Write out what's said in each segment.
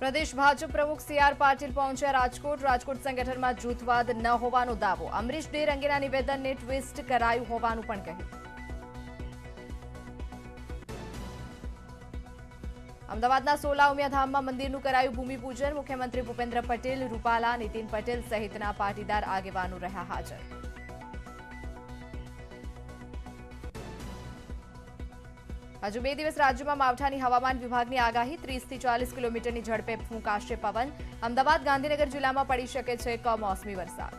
પ્રદેશ ભાજપ પ્રમુખ સીઆર પાટીલ પહોંચ્યા રાજકોટ રાજકોટ સંગઠનમાં જૂથવાદ ન હોવાનો દાવો અમરીશ ડેર અંગેના નિવેદનને ટ્વિસ્ટ કરાયું હોવાનું પણ કહ્યું અમદાવાદના સોલા ઉમિયાધામમાં મંદિરનું કરાયું ભૂમિપૂજન મુખ્યમંત્રી ભૂપેન્દ્ર પટેલ રૂપાલા નીતિન પટેલ સહિતના પાટીદાર આગેવાનો રહ્યા હાજર હજુ બે દિવસ રાજ્યમાં માવઠાની હવામાન વિભાગની આગાહી ત્રીસથી ચાલીસ કિલોમીટરની ઝડપે ફૂંકાશે પવન અમદાવાદ ગાંધીનગર જિલ્લામાં પડી શકે છે કમોસમી વરસાદ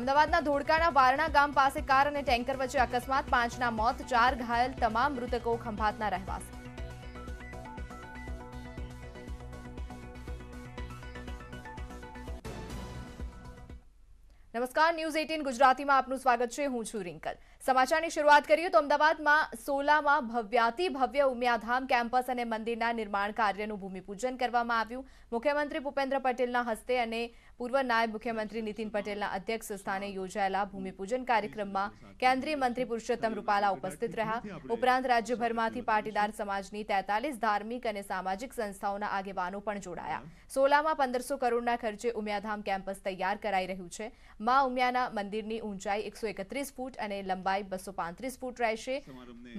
અમદાવાદના ધોળકાના વારણા ગામ પાસે કાર અને ટેન્કર વચ્ચે અકસ્માત પાંચના મોત ચાર ઘાયલ તમામ મૃતકો ખંભાતના રહેવાસી નમસ્કાર ન્યૂઝ એટીન ગુજરાતીમાં આપનું સ્વાગત છે હું છું રિંકલ સમાચારની શરૂઆત કરીએ તો અમદાવાદમાં સોલામાં ભવ્યાતિ ભવ્ય ઉમિયાધામ કેમ્પસ અને મંદિરના નિર્માણ કાર્યનું ભૂમિપૂજન કરવામાં આવ્યું મુખ્યમંત્રી ભૂપેન્દ્ર પટેલના હસ્તે અને પૂર્વ નાયબ મુખ્યમંત્રી નીતિન પટેલના અધ્યક્ષ સ્થાને યોજાયેલા ભૂમિપૂજન કાર્યક્રમમાં કેન્દ્રીય મંત્રી પુરુષોત્તમ રૂપાલા ઉપસ્થિત રહ્યા ઉપરાંત રાજ્યભરમાંથી પાટીદાર સમાજની તેતાલીસ ધાર્મિક અને સામાજિક સંસ્થાઓના આગેવાનો પણ જોડાયા સોલામાં પંદરસો કરોડના ખર્ચે ઉમિયાધામ કેમ્પસ તૈયાર કરાઈ રહ્યું છે મા ઉમિયાના મંદિરની ઊંચાઈ એકસો ફૂટ અને લંબાઈ બસો ફૂટ રહેશે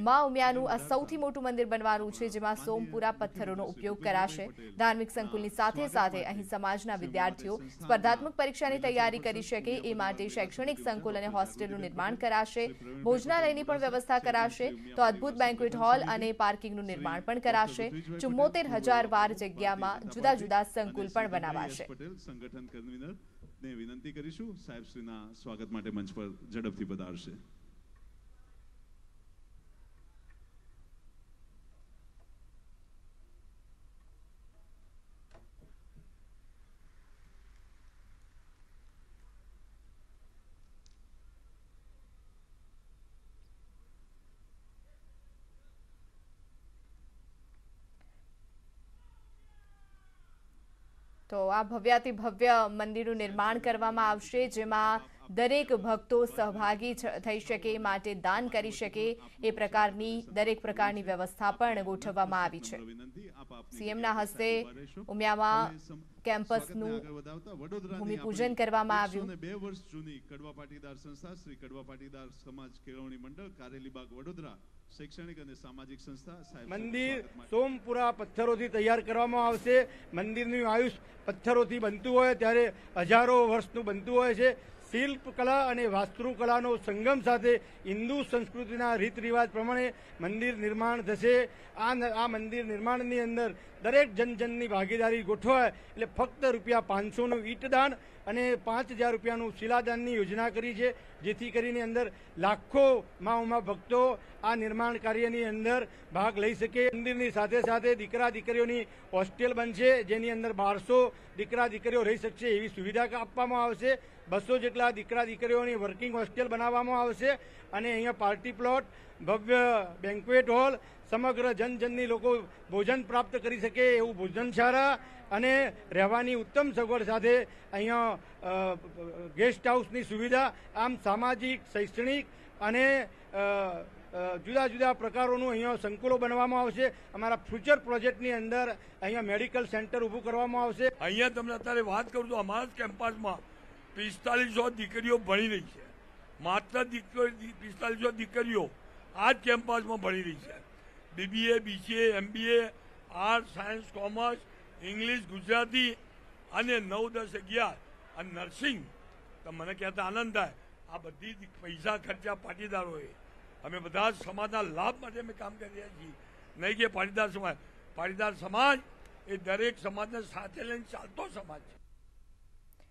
મા ઉમિયાનું આ સૌથી મોટું મંદિર બનવાનું છે જેમાં સોમપુરા પથ્થરોનો ઉપયોગ કરાશે ધાર્મિક સંકુલની સાથે સાથે અહીં સમાજના વિદ્યાર્થીઓ સ્પર્ધાત્મક પરીક્ષાની તૈયારી કરી શકે એ માટે શૈક્ષણિક સંકુલ અને હોસ્ટેલનું નિર્માણ કરાશે ભોજનાલયની પણ વ્યવસ્થા કરાશે તો અદ્ભુત બેન્ક્વેટ હોલ અને પાર્કિંગનું નિર્માણ પણ કરાશે ચુમ્મોતેર હજાર વાર જગ્યામાં જુદા જુદા સંકુલ પણ બનાવાશે ને વિનંતી કરીશું સાહેબ શ્રીના સ્વાગત માટે મંચ પર ઝડપથી પધારશે તો આ ભવ્યાતિ ભવ્ય મંદિરનું નિર્માણ કરવામાં આવશે જેમાં દરેક ભક્તો સહભાગી થઈ શકે માટે દાન કરી શકે એ પ્રકારની દરેક પ્રકારની વ્યવસ્થા પણ ગોઠવવામાં આવી છે સીએમના હસ્તે ઉમિયામાં કેમ્પસનું ભૂમિપૂજન કરવામાં આવ્યું બે વર્ષ જૂની કડવા પાટીદાર સંસ્થા શ્રી કડવા પાટીદાર સમાજ કેળવણી મંડળ કારેલીબાગ વડોદરા શૈક્ષણિક અને સામાજિક સંસ્થા મંદિર સોમપુરા પથ્થરોથી તૈયાર કરવામાં આવશે મંદિરનું આયુષ પથ્થરોથી બનતું હોય ત્યારે હજારો વર્ષનું બનતું હોય છે શિલ્પકલા અને વાસ્તુકલાનો સંગમ સાથે હિન્દુ સંસ્કૃતિના રીત રિવાજ પ્રમાણે મંદિર નિર્માણ થશે આ આ મંદિર નિર્માણની અંદર દરેક જનજનની ભાગીદારી ગોઠવાય એટલે ફક્ત રૂપિયા પાંચસોનું ઈંટદાન અને પાંચ હજાર રૂપિયાનું શિલાદાનની યોજના કરી છે જેથી કરીને અંદર લાખો માં ભક્તો આ નિર્માણ કાર્યની અંદર ભાગ લઈ શકે મંદિરની સાથે સાથે દીકરા દીકરીઓની હોસ્ટેલ બનશે જેની અંદર બારસો દીકરા દીકરીઓ રહી શકશે એવી સુવિધા આપવામાં આવશે બસો જેટલા દીકરા દીકરીઓની વર્કિંગ હોસ્ટેલ બનાવવામાં આવશે અને અહીંયા પાર્ટી પ્લોટ ભવ્ય બેન્ક્વેટ હોલ સમગ્ર જનજનની લોકો ભોજન પ્રાપ્ત કરી શકે એવું ભોજનશાળા અને રહેવાની ઉત્તમ સગવડ સાથે અહીંયા ગેસ્ટ હાઉસની સુવિધા આમ સામાજિક શૈક્ષણિક અને જુદા જુદા પ્રકારોનું અહીંયા સંકુલો બનાવવામાં આવશે અમારા ફ્યુચર પ્રોજેક્ટની અંદર અહીંયા મેડિકલ સેન્ટર ઊભું કરવામાં આવશે અહીંયા તમને અત્યારે વાત કરું તો અમારા જ કેમ્પસમાં પિસ્તાલીસો દીકરીઓ ભણી રહી છે માત્ર દીકરી પિસ્તાલીસો દીકરીઓ આ જ કેમ્પસમાં ભણી રહી છે BBA BCA MBA art science commerce English Gujarati અને નવ દસ અગિયાર અને નર્સિંગ તો મને કહેતા આનંદ થાય આ બધી પૈસા ખર્ચ્યા પાટીદારોએ અમે બધા સમાજના લાભ માટે અમે કામ કરી રહ્યા છીએ નહીં કે પાટીદાર સમાજ પાટીદાર સમાજ એ દરેક સમાજને સાથે લઈને ચાલતો સમાજ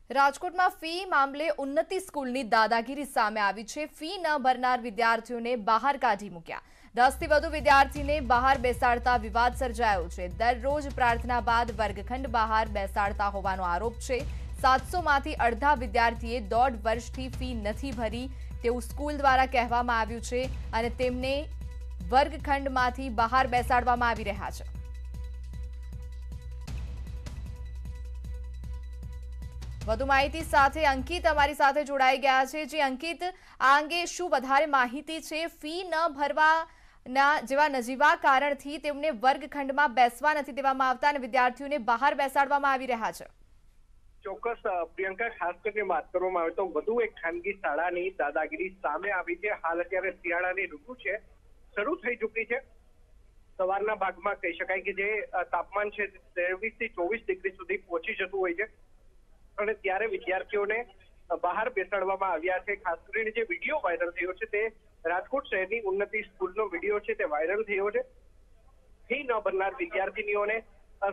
છે રાજકોટમાં ફી મામલે ઉન્નતિ સ્કૂલની દાદાગીરી સામે આવી છે ફી ન ભરનાર વિદ્યાર્થીઓને બહાર કાઢી મૂક્યા દસથી વધુ વિદ્યાર્થીને બહાર બેસાડતા વિવાદ સર્જાયો છે દરરોજ પ્રાર્થના બાદ વર્ગખંડ બહાર બેસાડતા હોવાનો આરોપ છે સાતસોમાંથી અડધા વિદ્યાર્થીએ દોઢ વર્ષથી ફી નથી ભરી તેવું સ્કૂલ દ્વારા કહેવામાં આવ્યું છે અને તેમને વર્ગખંડમાંથી બહાર બેસાડવામાં આવી રહ્યા છે વધુ માહિતી સાથે અંકિત અમારી સાથે જોડાઈ ગયા છે જે અંકિત આ અંગે શું વધારે માહિતી છે ફી ન ભરવા ના જેવા નજીવા કારણથી તેમને વર્ગખંડમાં બેસવા નથી દેવામાં આવતા અને વિદ્યાર્થીઓને બહાર બેસાડવામાં આવી રહ્યા છે ચોક્કસ પ્રિયંકા ખાસ કરીને વાત કરવામાં આવે તો વધુ એક ખાનગી શાળાની દાદાગીરી સામે આવી છે હાલ અત્યારે શિયાળાની ઋતુ છે શરૂ થઈ ચૂકી છે સવારના ભાગમાં કહી શકાય કે જે તાપમાન છે ત્રેવીસ થી ચોવીસ ડિગ્રી સુધી પહોંચી જતું હોય છે અને ત્યારે વિદ્યાર્થીઓને બહાર બેસાડવામાં આવ્યા છે ખાસ કરીને જે વિડીયો વાયરલ થયો છે તે રાજકોટ શહેરની ઉન્નતિ સ્કૂલનો વિડીયો છે તે વાયરલ થયો છે ફી ન ભરનાર વિદ્યાર્થીનીઓને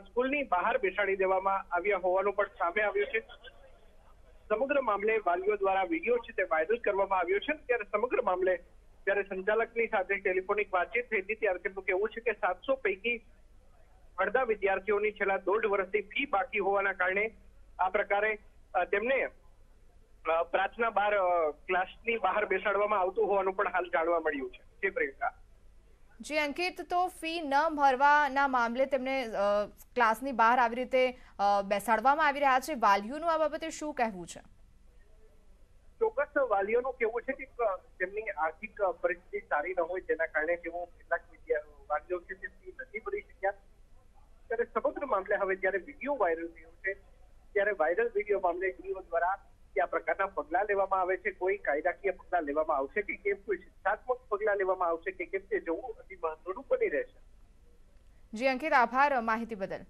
સ્કૂલની બહાર બેસાડી દેવામાં આવ્યા હોવાનું પણ સામે આવ્યું છે સમગ્ર મામલે વાલીઓ દ્વારા વિડીયો છે તે વાયરલ કરવામાં આવ્યો છે ત્યારે સમગ્ર મામલે જ્યારે સંચાલકની સાથે ટેલિફોનિક વાતચીત થઈ હતી ત્યારે તેમનું કહેવું છે કે સાતસો પૈકી અડધા વિદ્યાર્થીઓની છેલ્લા દોઢ વર્ષથી ફી બાકી હોવાના કારણે આ પ્રકારે તેમને પ્રાર્થના બહાર ક્લાસની બહાર બેસાડવામાં આવતું હોવાનું પણ હાલ જાણવા મળ્યું છે જે પ્રિયંકા જી અંકિત તો ફી ન ભરવાના મામલે તેમને ક્લાસની બહાર આવી રીતે બેસાડવામાં આવી રહ્યા છે વાલીઓનું આ બાબતે શું કહેવું છે ચોક્કસ વાલીઓનું કેવું છે કે તેમની આર્થિક પરિસ્થિતિ સારી ન હોય તેના કારણે તેઓ કેટલાક વાલીઓ છે તે ફી નથી ભરી શક્યા ત્યારે સમગ્ર મામલે હવે જ્યારે વિડીયો વાયરલ થયો છે ત્યારે વાયરલ વિડીયો મામલે ડીઓ દ્વારા કે પ્રકારના પગલાં લેવામાં આવે છે કોઈ કાયદાકીય પગલાં લેવામાં આવશે કે કેમ કોઈ શિક્ષાત્મક પગલાં લેવામાં આવશે કે કેમ તે જોવું અતિ મહત્વનું બની રહેશે જી અંકિત આભાર માહિતી બદલ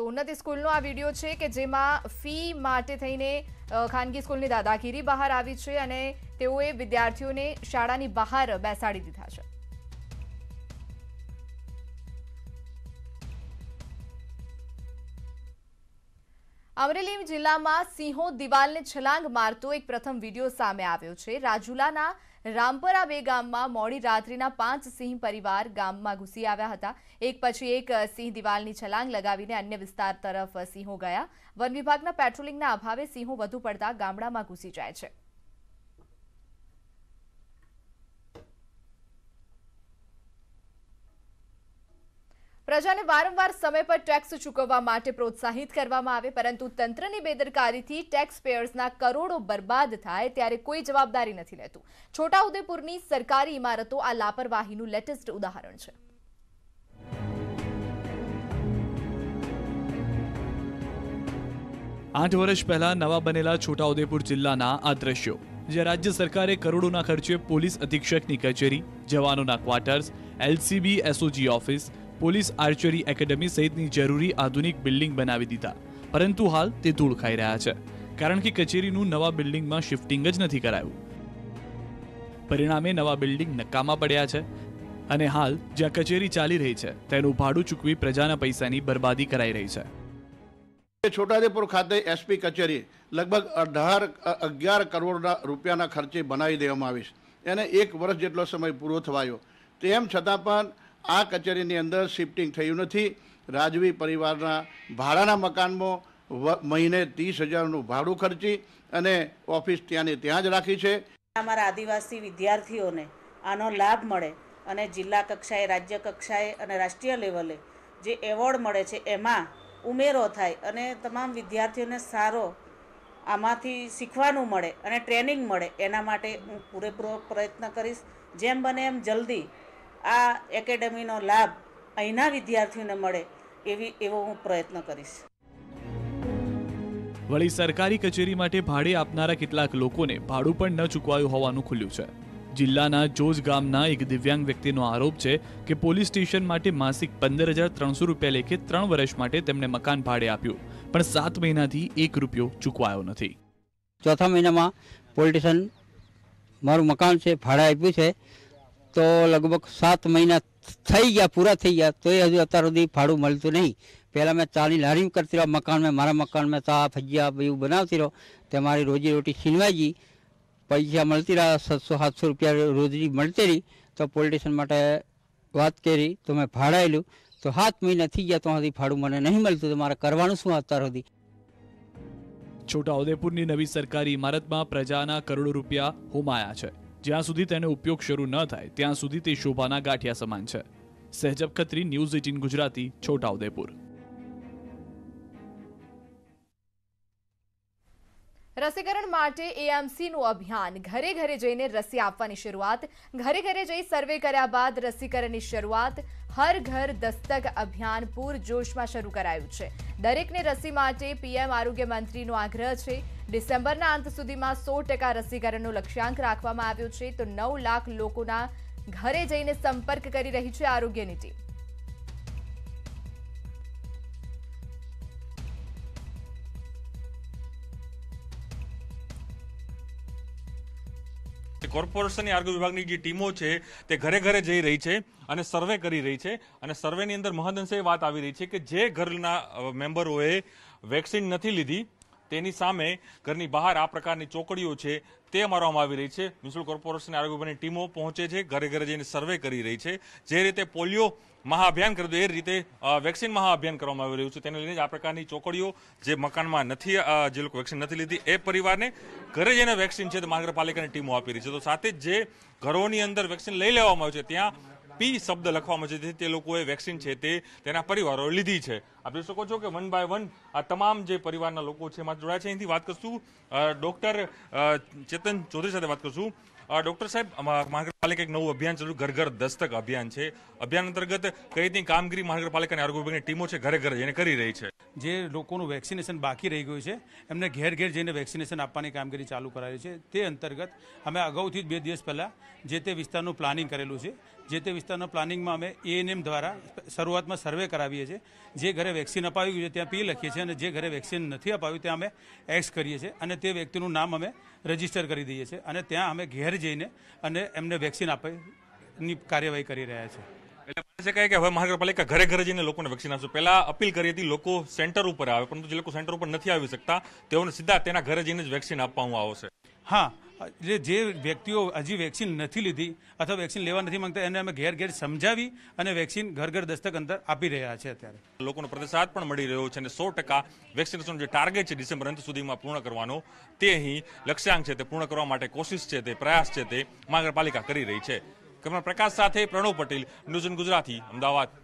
તો ઉન્નતિ સ્કૂલનો આ વિડીયો છે કે જેમાં ફી માટે થઈને ખાનગી સ્કૂલની દાદાગીરી બહાર આવી છે અને તેઓએ વિદ્યાર્થીઓને શાળાની બહાર બેસાડી દીધા છે અમરેલી જિલ્લામાં સિંહો દિવાલને છલાંગ મારતો એક પ્રથમ વિડિયો સામે આવ્યો છે રાજુલાના રામપરા બે ગામમાં મોડી રાત્રિના પાંચ સિંહ પરિવાર ગામમાં ઘૂસી આવ્યા હતા એક પછી એક સિંહ દિવાલની છલાંગ લગાવીને અન્ય વિસ્તાર તરફ સિંહો ગયા વન વિભાગના પેટ્રોલિંગના અભાવે સિંહો વધુ પડતા ગામડામાં ઘૂસી જાય છે પ્રજાને વારંવાર સમય પર ટેક્સ ચૂકવવા માટે પ્રોત્સાહિત કરવામાં આવે પરંતુ તંત્રની બેદરકારીથી ટેક્સ પેયર્સના કરોડો બરબાદ થાય ત્યારે કોઈ જવાબદારી નથી લેતું છોટાઉદેપુરની સરકારી ઇમારતો આ લાપરવાહીનું લેટેસ્ટ ઉદાહરણ છે આઠ વર્ષ પહેલા નવા બનેલા છોટાઉદેપુર જિલ્લાના આ દ્રશ્યો જ્યાં રાજ્ય સરકારે કરોડોના ખર્ચે પોલીસ અધિક્ષકની કચેરી જવાનોના quarters LCB SOG office police archery academy સહિતની જરૂરી આધુનિક બિલ્ડિંગ બનાવી દીધા પરંતુ હાલ તે ધૂળ ખાઈ રહ્યા છે કારણ કે કચેરીનું નવા બિલ્ડિંગમાં શિફ્ટિંગ જ નથી કરાયું પરિણામે નવા બિલ્ડિંગ નકામા પડ્યા છે અને હાલ જ્યાં કચેરી ચાલી રહી છે તેનું ભાડું ચૂકવી પ્રજાના પૈસાની બરબાદી કરાઈ રહી છે છોટાદેપુર ખાતે એસપી કચેરી લગભગ અઢાર અગિયાર કરોડના રૂપિયાના ખર્ચે બનાવી દેવામાં આવી છે એને એક વર્ષ જેટલો સમય પૂરો થવાયો તેમ છતાં પણ આ કચેરીની અંદર શિફ્ટિંગ થયું નથી રાજવી પરિવારના ભાડાના મકાનમાં મહિને ત્રીસ હજારનું ભાડું ખર્ચી અને ઓફિસ ત્યાંની ત્યાં જ રાખી છે અમારા આદિવાસી વિદ્યાર્થીઓને આનો લાભ મળે અને જિલ્લા કક્ષાએ રાજ્ય કક્ષાએ અને રાષ્ટ્રીય લેવલે જે એવોર્ડ મળે છે એમાં ઉમેરો થાય અને તમામ વિદ્યાર્થીઓને સારો આમાંથી શીખવાનું મળે અને ટ્રેનિંગ મળે એના માટે હું પૂરેપૂરો પ્રયત્ન કરીશ જેમ બને એમ જલ્દી આ એકેડમીનો લાભ અહીંના વિદ્યાર્થીઓને મળે એવી એવો હું પ્રયત્ન કરીશ વળી સરકારી કચેરી માટે ભાડે આપનારા કેટલાક લોકોને ભાડું પણ ન ચૂકવાયું હોવાનું ખુલ્યું છે જિલ્લાના જોજ ગામના એક દિવ્યાંગ વ્યક્તિનો આરોપ છે કે પોલીસ સ્ટેશન માટે માસિક પંદર હજાર ત્રણસો રૂપિયા લેખે ત્રણ વર્ષ માટે તેમણે મકાન ભાડે આપ્યું પણ સાત મહિનાથી એક રૂપિયો ચૂકવાયો નથી ચોથા મહિનામાં પોલીસ સ્ટેશન મારું મકાન છે ભાડે આપ્યું છે તો લગભગ સાત મહિના થઈ ગયા પૂરા થઈ ગયા તો એ હજુ અત્યાર સુધી ભાડું મળતું નહીં પહેલાં મેં ચાની લારી કરતી રહ્યો મકાનમાં મારા મકાનમાં તા ફજિયા એવું બનાવતી રહ્યો તે મારી રોજી રોટી છીનવાઈ ગઈ પૈસા મળતી રહ્યા સાતસો સાતસો રૂપિયા રોજની મળતી રહી તો પોલિટિશિયન માટે વાત કરી તો મેં ભાડાયેલું તો સાત મહિના થઈ ગયા તો સુધી ભાડું મને નહીં મળતું તો મારે કરવાનું શું અત્યાર સુધી છોટાઉદેપુરની નવી સરકારી ઇમારતમાં પ્રજાના કરોડો રૂપિયા હુમાયા છે જ્યાં સુધી તેનો ઉપયોગ શરૂ ન થાય ત્યાં સુધી તે શોભાના ગાંઠિયા સમાન છે સહેજબ ખત્રી ન્યૂઝ એટીન ગુજરાતી છોટાઉદેપુર રસીકરણ માટે એએમસીનું અભિયાન ઘરે ઘરે જઈને રસી આપવાની શરૂઆત ઘરે ઘરે જઈ સર્વે કર્યા બાદ રસીકરણની શરૂઆત હર ઘર દસ્તક અભિયાન પૂરજોશમાં શરૂ કરાયું છે દરેકને રસી માટે પીએમ આરોગ્ય મંત્રીનો આગ્રહ છે ડિસેમ્બરના અંત સુધીમાં સો ટકા રસીકરણનો લક્ષ્યાંક રાખવામાં આવ્યો છે તો નવ લાખ લોકોના ઘરે જઈને સંપર્ક કરી રહી છે આરોગ્યની ટીમ કોર્પોરેશનની આરોગ્ય વિભાગની જે ટીમો છે તે ઘરે ઘરે જઈ રહી છે અને સર્વે કરી રહી છે અને સર્વેની અંદર મહદઅંશે વાત આવી રહી છે કે જે ઘરના મેમ્બરોએ વેક્સિન નથી લીધી તેની સામે ઘરની બહાર આ પ્રકારની ચોકડીઓ છે તે મારવામાં આવી રહી છે મ્યુનિસિપલ કોર્પોરેશનની આરોગ્ય વિભાગની ટીમો પહોંચે છે ઘરે ઘરે જઈને સર્વે કરી રહી છે જે રીતે પોલિયો મહાઅભિયાન કરી દો એ રીતે વેક્સિન મહાઅભિયાન કરવામાં આવી રહ્યું છે તેને લઈને આ પ્રકારની ચોકડીઓ જે મકાનમાં નથી જે લોકો વેક્સિન નથી લીધી એ પરિવારને ઘરે જઈને વેક્સિન છે તે મહાનગરપાલિકાની ટીમો આપી રહી છે તો સાથે જે ઘરોની અંદર વેક્સિન લઈ લેવામાં આવ્યું છે ત્યાં પી શબ્દ લખવામાં છે તે લોકોએ વેક્સિન છે તે તેના પરિવારોએ લીધી છે આપ જોઈ શકો છો કે વન બાય વન આ તમામ જે પરિવારના લોકો છે એમાં જોડાયા છે એથી વાત કરશું ડૉક્ટર ચેતન ચૌધરી સાથે વાત કરશું ડૉક્ટર સાહેબ મહાનગરપાલિકા એક નવું અભિયાન ચાલુ ઘર ઘર દસ્તક અભિયાન છે અભિયાન અંતર્ગત કઈ રીતની કામગીરી મહાનગરપાલિકાની આરોગ્ય વિભાગની ટીમો છે ઘરે ઘરે જઈને કરી રહી છે જે લોકોનું વેક્સિનેશન બાકી રહી ગયું છે એમને ઘેર ઘેર જઈને વેક્સિનેશન આપવાની કામગીરી ચાલુ કરાવી છે તે અંતર્ગત અમે અગાઉથી જ બે દિવસ પહેલાં જે તે વિસ્તારનું પ્લાનિંગ કરેલું છે જે તે વિસ્તારના પ્લાનિંગમાં અમે એએનએમ દ્વારા શરૂઆતમાં સર્વે કરાવીએ છીએ જે ઘરે વેક્સિન અપાવી ગયું છે ત્યાં પી લખીએ છીએ અને જે ઘરે વેક્સિન નથી અપાવ્યું ત્યાં અમે એક્સ કરીએ છીએ અને તે વ્યક્તિનું નામ અમે રજીસ્ટર કરી દઈએ છીએ અને ત્યાં અમે ઘેર જઈને અને એમને વેક્સિન આપવાની કાર્યવાહી કરી રહ્યા છીએ એટલે માની કે હવે મહાનગરપાલિકા ઘરે ઘરે જઈને લોકોને વેક્સિન આપશે પહેલા અપીલ કરી હતી લોકો સેન્ટર ઉપર આવે પરંતુ જે લોકો સેન્ટર ઉપર નથી આવી શકતા તેઓને સીધા તેના ઘરે જઈને જ વેક્સિન આપવામાં આવશે હા એટલે જે વ્યક્તિઓ હજી વેક્સિન નથી લીધી અથવા વેક્સિન લેવા નથી માંગતા એને અમે ઘેર ઘેર સમજાવી અને વેક્સિન ઘર ઘર દસ્તક અંતર આપી રહ્યા છે અત્યારે લોકોનો પ્રતિસાદ પણ મળી રહ્યો છે અને સો ટકા વેક્સિનેશનનો જે ટાર્ગેટ છે ડિસેમ્બર અંત સુધીમાં પૂર્ણ કરવાનો તે અહીં લક્ષ્યાંક છે તે પૂર્ણ કરવા માટે કોશિશ છે તે પ્રયાસ છે તે મહાનગરપાલિકા કરી રહી છે કમરા પ્રકાશ સાથે પ્રણવ પટેલ ન્યૂઝ ગુજરાતી અમદાવાદ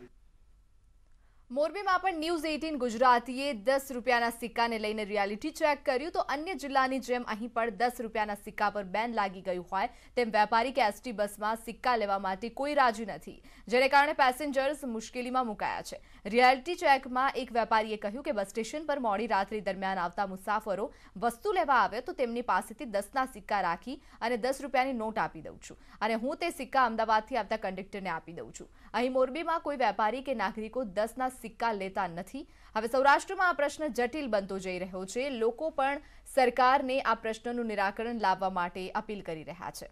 મોરબીમાં પણ ન્યૂઝ એઇટીન ગુજરાતીએ દસ રૂપિયાના સિક્કાને લઈને રિયાલિટી ચેક કર્યું તો અન્ય જિલ્લાની જેમ અહીં પણ દસ રૂપિયાના સિક્કા પર બેન લાગી ગયું હોય તેમ વેપારી કે એસટી બસમાં સિક્કા લેવા માટે કોઈ રાજી નથી જેને કારણે પેસેન્જર્સ મુશ્કેલીમાં મુકાયા છે રિયાલિટી ચેકમાં એક વેપારીએ કહ્યું કે બસ સ્ટેશન પર મોડી રાત્રિ દરમિયાન આવતા મુસાફરો વસ્તુ લેવા આવે તો તેમની પાસેથી દસના સિક્કા રાખી અને દસ રૂપિયાની નોટ આપી દઉં છું અને હું તે સિક્કા અમદાવાદથી આવતા કંડક્ટરને આપી દઉં છું અહીં મોરબીમાં કોઈ વેપારી કે નાગરિકો દસના સિક્કા લેતા નથી હવે સૌરાષ્ટ્રમાં આ પ્રશ્ન જટિલ બનતો જઈ રહ્યો છે લોકો પણ સરકારને આ પ્રશ્નનું નિરાકરણ લાવવા માટે અપીલ કરી રહ્યા છે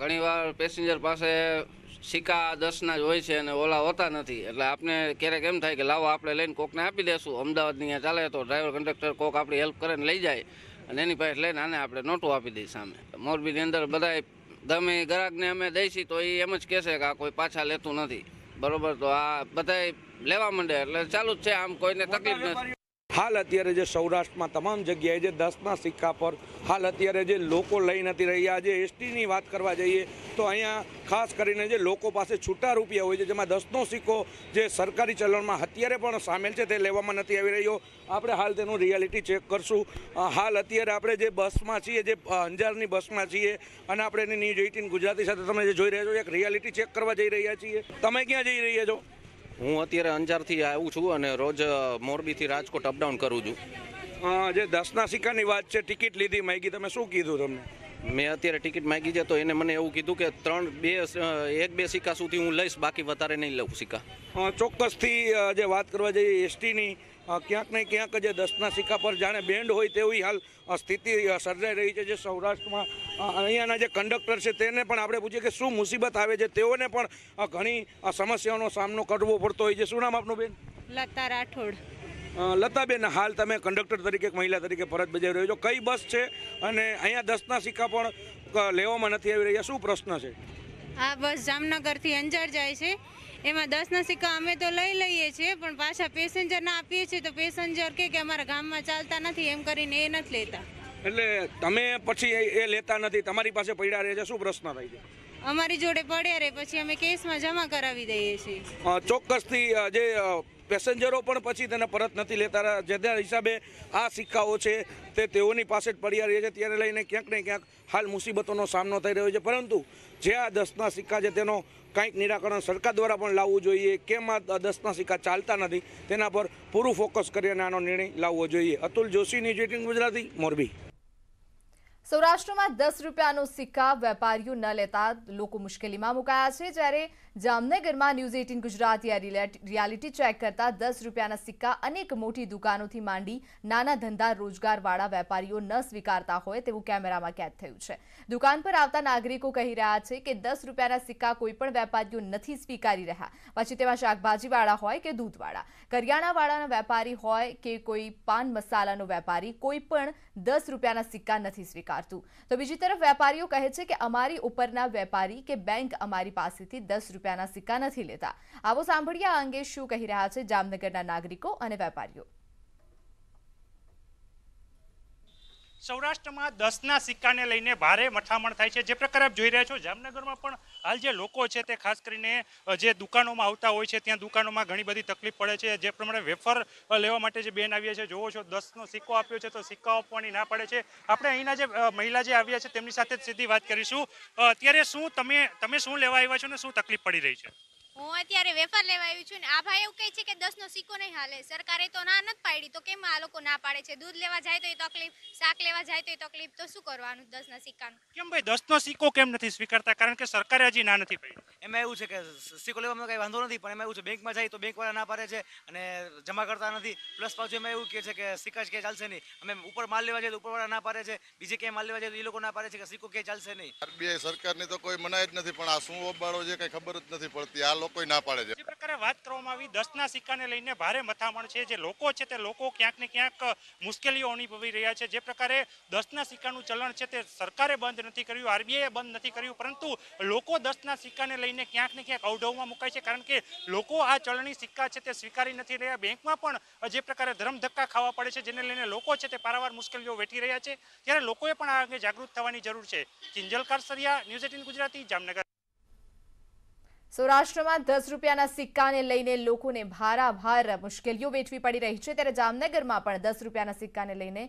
ઘણીવાર પેસેન્જર પાસે સિક્કા દસના જ હોય છે અને ઓલા હોતા નથી એટલે આપણે ક્યારેક એમ થાય કે લાવો આપણે લઈને કોકને આપી દેશું અમદાવાદની અહીંયા ચાલે તો ડ્રાઈવર કંડક્ટર કોક આપણી હેલ્પ કરીને લઈ જાય અને એની પાસે લઈને આને આપણે નોટો આપી દઈએ સામે મોરબીની અંદર બધા તમે ગ્રાહકને અમે દઈશી તો એ એમ જ કહેશે કે આ કોઈ પાછા લેતું નથી બરોબર તો આ બધા લેવા માંડે એટલે ચાલુ જ છે આમ કોઈને તકલીફ નથી હાલ અત્યારે જે સૌરાષ્ટ્રમાં તમામ જગ્યાએ જે દસના સિક્કા પર હાલ અત્યારે જે લોકો લઈ નથી રહ્યા જે એસટીની વાત કરવા જઈએ તો અહીંયા ખાસ કરીને જે લોકો પાસે છૂટા રૂપિયા હોય છે જેમાં દસનો સિક્કો જે સરકારી ચલણમાં અત્યારે પણ સામેલ છે તે લેવામાં નથી આવી રહ્યો આપણે હાલ તેનું રિયાલિટી ચેક કરશું હાલ અત્યારે આપણે જે બસમાં છીએ જે અંજારની બસમાં છીએ અને આપણે એની ન્યૂઝ એઇટીન ગુજરાતી સાથે તમે જે જોઈ રહ્યા છો એક રિયાલિટી ચેક કરવા જઈ રહ્યા છીએ તમે ક્યાં જઈ રહ્યા છો હું અત્યારે અંજારથી આવું છું અને રોજ મોરબીથી રાજકોટ અપડાઉન કરું છું જે દસના સિક્કાની વાત છે ટિકિટ લીધી માગી તમે શું કીધું તમને મેં અત્યારે ટિકિટ માગી છે તો એને મને એવું કીધું કે ત્રણ બે એક બે સિક્કા સુધી હું લઈશ બાકી વધારે નહીં લઉં સિક્કા ચોક્કસથી જે વાત કરવા જઈએ એસટીની ક્યાંક ને ક્યાંક જે દસના સિક્કા પર જાણે બેન્ડ હોય તેવી હાલ સ્થિતિ સર્જાઈ રહી છે જે સૌરાષ્ટ્રમાં અહીંયાના જે કંડક્ટર છે તેને પણ આપણે પૂછીએ કે શું મુસીબત આવે છે તેઓને પણ ઘણી સમસ્યાઓનો સામનો કરવો પડતો હોય છે શું નામ આપનું બેન લતા રાઠોડ લતાબેન હાલ તમે કંડક્ટર તરીકે મહિલા તરીકે ફરજ બજાવી રહ્યો છો કઈ બસ છે અને અહીંયા દસના સિક્કા પણ લેવામાં નથી આવી રહ્યા શું પ્રશ્ન છે આ બસ જામનગરથી અંજાર જાય છે એમાં દસના સિક્કા અમે તો લઈ લઈએ છીએ પણ પાછા પેસેન્જરના આપીએ છીએ તો પેસેન્જર કે અમારા ગામમાં ચાલતા નથી એમ કરીને એ નથી લેતા એટલે તમે પછી એ લેતા નથી તમારી પાસે પડ્યા રહે છે શું પ્રશ્ન થાય છે અમારી જોડે પડ્યા રહે પછી અમે કેસમાં જમા કરાવી દઈએ છીએ ચોક્કસથી જે પેસેન્જરો પણ પછી તેને પરત નથી લેતા જેના હિસાબે આ સિક્કાઓ છે તે તેઓની પાસે જ પડ્યા રહે છે ત્યારે લઈને ક્યાંક ને ક્યાંક હાલ મુસીબતોનો સામનો થઈ રહ્યો છે પરંતુ જે આ દસના સિક્કા છે તેનો કંઈક નિરાકરણ સરકાર દ્વારા પણ લાવવું જોઈએ કેમ આ દસના સિક્કા ચાલતા નથી તેના પર પૂરું ફોકસ કરી અને આનો નિર્ણય લાવવો જોઈએ અતુલ જોશી ન્યૂઝ એટીન ગુજરાતી મોરબી સૌરાષ્ટ્રમાં દસ રૂપિયાનો સિક્કા વેપારીઓ ન લેતા લોકો મુશ્કેલીમાં મુકાયા છે જ્યારે જામનગરમાં news eighteen Gujarati reality check કરતા દસ રૂપિયાના સિક્કા અનેક મોટી દુકાનોથી માંડી નાના ધંધા રોજગારવાળા વેપારીઓ ન સ્વીકારતા હોય તેવું કેમેરામાં કેદ થયું છે દુકાન પર આવતા નાગરિકો કહી રહ્યા છે કે દસ રૂપિયાના સિક્કા કોઈપણ વેપારીઓ નથી સ્વીકારી રહ્યા પછી તેમાં શાકભાજીવાળા હોય કે દૂધવાળા કરિયાણાવાળાના વેપારી હોય કે કોઈ પાન મસાલાનો વેપારી કોઈ પણ દસ રૂપિયાના સિક્કા નથી સ્વીકાર પારતું તો બીજી તરફ વેપારીઓ કહે છે કે અમારી ઉપરના વેપારી કે બેંક અમારી પાસેથી દસ રૂપિયાના સિક્કા નથી લેતા આવો સાંભળીએ આ અંગે શું કહી રહ્યા છે જામનગરના નાગરિકો અને વેપારીઓ સૌરાષ્ટ્રમાં દસના સિક્કાને લઈને ભારે મથામણ થાય છે જે પ્રકારે આપ જોઈ રહ્યા છો જામનગરમાં પણ હાલ જે લોકો છે તે ખાસ કરીને જે દુકાનોમાં આવતા હોય છે ત્યાં દુકાનોમાં ઘણી બધી તકલીફ પડે છે જે પ્રમાણે વેફર લેવા માટે જે બેન આવ્યા છે જોવો છો દસનો સિક્કો આપ્યો છે તો સિક્કા આપવાની ના પડે છે આપણે અહીંના જે મહિલા જે આવ્યા છે તેમની સાથે જ સીધી વાત કરીશું અત્યારે શું તમે તમે શું લેવા આવ્યા છો ને શું તકલીફ પડી રહી છે હું અત્યારે વેફર લેવા આવી છું ને આ ભાઈ એવું કહે છે કે દસ નો સિક્કો નહીં હાલે સરકારે તો ના નથી પાડી તો કેમ આ લોકો ના પાડે છે દૂધ લેવા જાય તો એ તકલીફ શાક લેવા જાય તો એ તકલીફ તો શું કરવાનું દસના સિક્કાનું કેમ ભાઈ દસનો સિક્કો કેમ નથી સ્વીકારતા કારણ કે સરકારે હજી ના નથી પાડી એમાં એવું છે કે સિક્કો લેવામાં કઈ વાંધો નથી પણ એમાં એવું છે બેંકમાં જાય તો બેંકવાળા ના પાડે છે અને જમા કરતા નથી પ્લસ પાછું એમાં એવું કહે છે કે સિક્કા જ ક્યાંય ચાલશે નહીં અમે ઉપર માલ લેવા જઈએ તો વાળા ના પાડે છે બીજે ક્યાંય માલ લેવા જઈએ તો એ લોકો ના પાડે છે કે સિક્કો ક્યાંય ચાલશે નહીં આરબીઆઈ સરકારની તો કોઈ મનાય જ નથી પણ આ શું ઓબાળો છે કઈ ખબર જ નથી પડતી હાલ લોકો ના પાડે છે પ્રકારે વાત કરવામાં આવી દસના સિક્કાને લઈને ભારે મથામણ છે જે લોકો છે તે લોકો ક્યાંક ને ક્યાંક મુશ્કેલીઓ અનુભવી રહ્યા છે જે પ્રકારે દસના સિક્કાનું ચલણ છે તે સરકારે બંધ નથી કર્યું આરબીઆઈએ બંધ નથી કર્યું પરંતુ લોકો દસના સિક્કાને લઈને ક્યાંક ને ક્યાંક અવઢવમાં મુકાય છે કારણ કે લોકો આ ચલણી સિક્કા છે તે સ્વીકારી નથી રહ્યા બેંકમાં પણ જે પ્રકારે ધરમ ધક્કા ખાવા પડે છે જેને લઈને લોકો છે તે પારાવાર મુશ્કેલીઓ વેઠી રહ્યા છે ત્યારે લોકોએ પણ આ અંગે જાગૃત થવાની જરૂર છે કિંજલ કારસરિયા ન્યૂઝ એટીન ગુજરાતી જામનગર સૌરાષ્ટ્રમાં દસ રૂપિયાના સિક્કાને લઈને લોકોને ભારાભાર મુશ્કેલીઓ વેઠવી પડી રહી છે ત્યારે જામનગરમાં પણ દસ રૂપિયાના સિક્કાને લઈને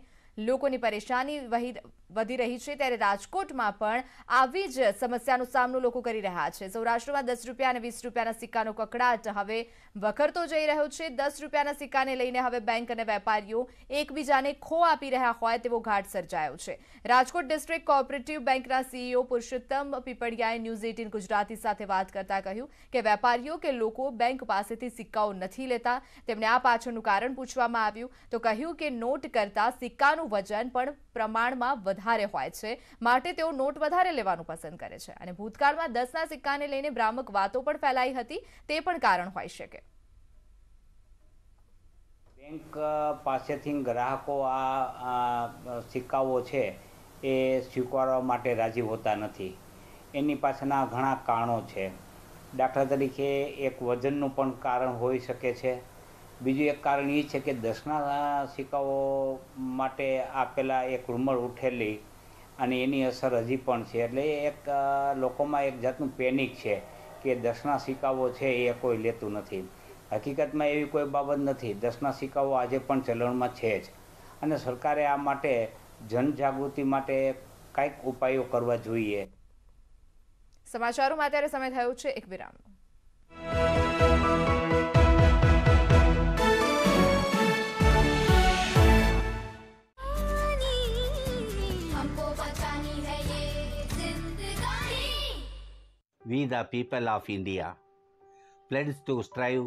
લોકોની પરેશાની વહી વધી રહી છે ત્યારે રાજકોટમાં પણ આવી જ સમસ્યાનો સામનો લોકો કરી રહ્યા છે સૌરાષ્ટ્રમાં દસ રૂપિયા અને વીસ રૂપિયાના સિક્કાનો કકડાટ હવે વખરતો જઈ રહ્યો છે દસ રૂપિયાના સિક્કાને લઈને હવે બેંક અને વેપારીઓ એકબીજાને ખો આપી રહ્યા હોય તેવો ઘાટ સર્જાયો છે રાજકોટ ડિસ્ટ્રિક્ટ કોઓપરેટિવ બેંકના સીઈઓ પુરુષોત્તમ પીપળિયાએ ન્યૂઝ એટીન ગુજરાતી સાથે વાત કરતા કહ્યું કે વેપારીઓ કે લોકો બેંક પાસેથી સિક્કાઓ નથી લેતા તેમને આ પાછળનું કારણ પૂછવામાં આવ્યું તો કહ્યું કે નોટ કરતા સિક્કાનું વજન પણ પ્રમાણમાં વધારે વધારે હોય છે માટે તેઓ નોટ વધારે લેવાનું પસંદ કરે છે અને ભૂતકાળમાં દસના સિક્કાને લઈને ભ્રામક વાતો પણ ફેલાઈ હતી તે પણ કારણ હોઈ શકે બેંક પાસેથી ગ્રાહકો આ સિક્કાઓ છે એ સ્વીકારવા માટે રાજી હોતા નથી એની પાસેના ઘણા કારણો છે દાખલા તરીકે એક વજનનું પણ કારણ હોઈ શકે છે બીજું એક કારણ એ છે કે દસના સિક્કાઓ માટે આપેલા એક રૂમર ઉઠેલી અને એની અસર હજી પણ છે એટલે એક લોકોમાં એક જાતનું પેનિક છે કે દસના સિક્કાઓ છે એ કોઈ લેતું નથી હકીકતમાં એવી કોઈ બાબત નથી દસના સિક્કાઓ આજે પણ ચલણમાં છે જ અને સરકારે આ માટે જનજાગૃતિ માટે કંઈક ઉપાયો કરવા જોઈએ સમાચારોમાં અત્યારે સમય થયો છે એક વિરામનો we the people of India pledge to strive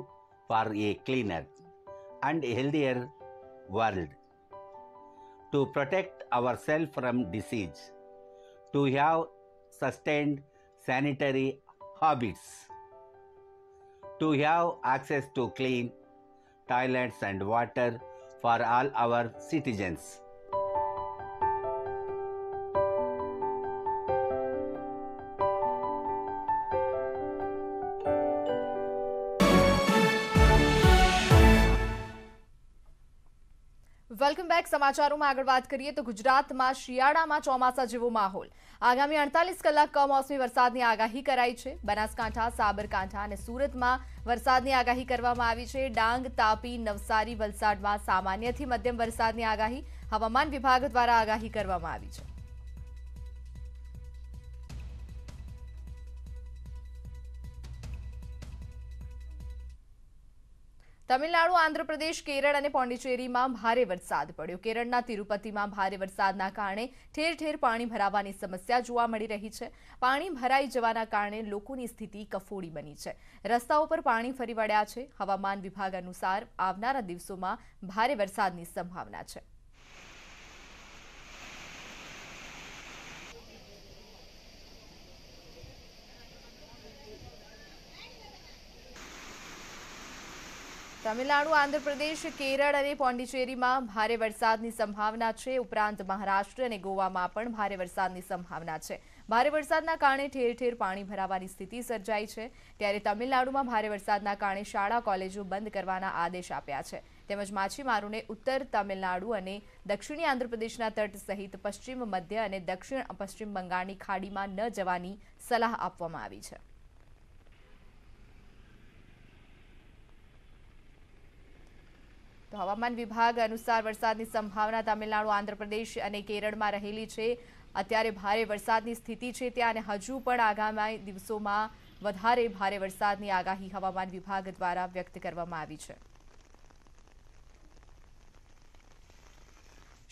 for a cleaner and healthier world, to protect ourselves from disease, to have sustained sanitary habits, to have access to clean toilets and water for all our citizens welcome back સમાચારોમાં આગળ વાત કરીએ તો ગુજરાતમાં શિયાળામાં ચોમાસા જેવો માહોલ આગામી અડતાલીસ કલાક કમોસમી વરસાદની આગાહી કરાઈ છે બનાસકાંઠા સાબરકાંઠા અને સુરતમાં વરસાદની આગાહી કરવામાં આવી છે ડાંગ તાપી નવસારી વલસાડમાં સામાન્યથી મધ્યમ વરસાદની આગાહી હવામાન વિભાગ દ્વારા આગાહી કરવામાં આવી છે તમિલનાડુ આંધ્રપ્રદેશ કેરળ અને પોંડિચેરીમાં ભારે વરસાદ પડ્યો કેરળના તિરુપતિમાં ભારે વરસાદના કારણે ઠેર ઠેર પાણી ભરાવાની સમસ્યા જોવા મળી રહી છે પાણી ભરાઈ જવાના કારણે લોકોની સ્થિતિ કફોડી બની છે રસ્તાઓ પર પાણી ફરી વળ્યા છે હવામાન વિભાગ અનુસાર આવનારા દિવસોમાં ભારે વરસાદની સંભાવના છે તમિલનાડુ આંધ્રપ્રદેશ કેરળ અને પોંડિચેરીમાં ભારે વરસાદની સંભાવના છે ઉપરાંત મહારાષ્ટ્ર અને ગોવામાં પણ ભારે વરસાદની સંભાવના છે ભારે વરસાદના કારણે ઠેર ઠેર પાણી ભરાવાની સ્થિતિ સર્જાઈ છે ત્યારે તમિલનાડુમાં ભારે વરસાદના કારણે શાળા કોલેજો બંધ કરવાના આદેશ આપ્યા છે તેમજ માછીમારોને ઉત્તર તમિલનાડુ અને દક્ષિણી આંધ્રપ્રદેશના તટ સહિત પશ્ચિમ મધ્ય અને દક્ષિણ પશ્ચિમ બંગાળની ખાડીમાં ન જવાની સલાહ આપવામાં આવી છે તો હવામાન વિભાગ અનુસાર વરસાદની સંભાવના તમિલનાડુ આંધ્રપ્રદેશ અને કેરળમાં રહેલી છે અત્યારે ભારે વરસાદની સ્થિતિ છે ત્યાં અને હજુ પણ આગામી દિવસોમાં વધારે ભારે વરસાદની આગાહી હવામાન વિભાગ દ્વારા વ્યક્ત કરવામાં આવી છે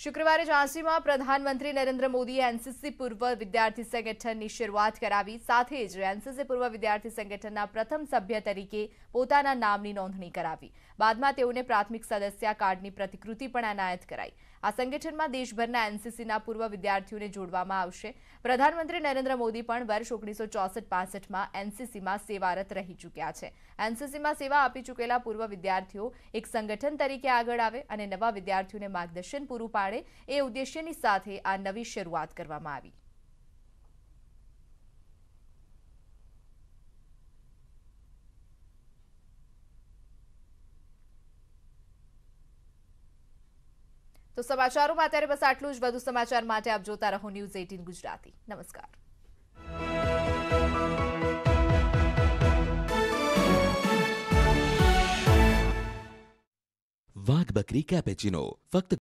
શુક્રવારે ઝાંસીમાં પ્રધાનમંત્રી નરેન્દ્ર મોદીએ એનસીસી પૂર્વ વિદ્યાર્થી સંગઠનની શરૂઆત કરાવી સાથે જ એનસીસી પૂર્વ વિદ્યાર્થી સંગઠનના પ્રથમ સભ્ય તરીકે પોતાના નામની નોંધણી કરાવી બાદમાં તેઓને પ્રાથમિક સદસ્ય કાર્ડની પ્રતિકૃતિ પણ એનાયત કરાઈ આ સંગઠનમાં દેશભરના એનસીસીના પૂર્વ વિદ્યાર્થીઓને જોડવામાં આવશે પ્રધાનમંત્રી નરેન્દ્ર મોદી પણ વર્ષ ઓગણીસો ચોસઠ પાસઠમાં એનસીસીમાં સેવારત રહી ચૂક્યા છે એનસીસીમાં સેવા આપી ચૂકેલા પૂર્વ વિદ્યાર્થીઓ એક સંગઠન તરીકે આગળ આવે અને નવા વિદ્યાર્થીઓને માર્ગદર્શન પૂરું પાડે એ ઉદ્દેશ્યની સાથે આ નવી શરૂઆત કરવામાં આવી તો સમાચારોમાં અત્યારે બસ આટલું જ વધુ સમાચાર માટે આપ જોતા રહો ન્યૂઝ એઇટીન ગુજરાતી નમસ્કાર વાઘ બકરી કેપેચિનો ફક્ત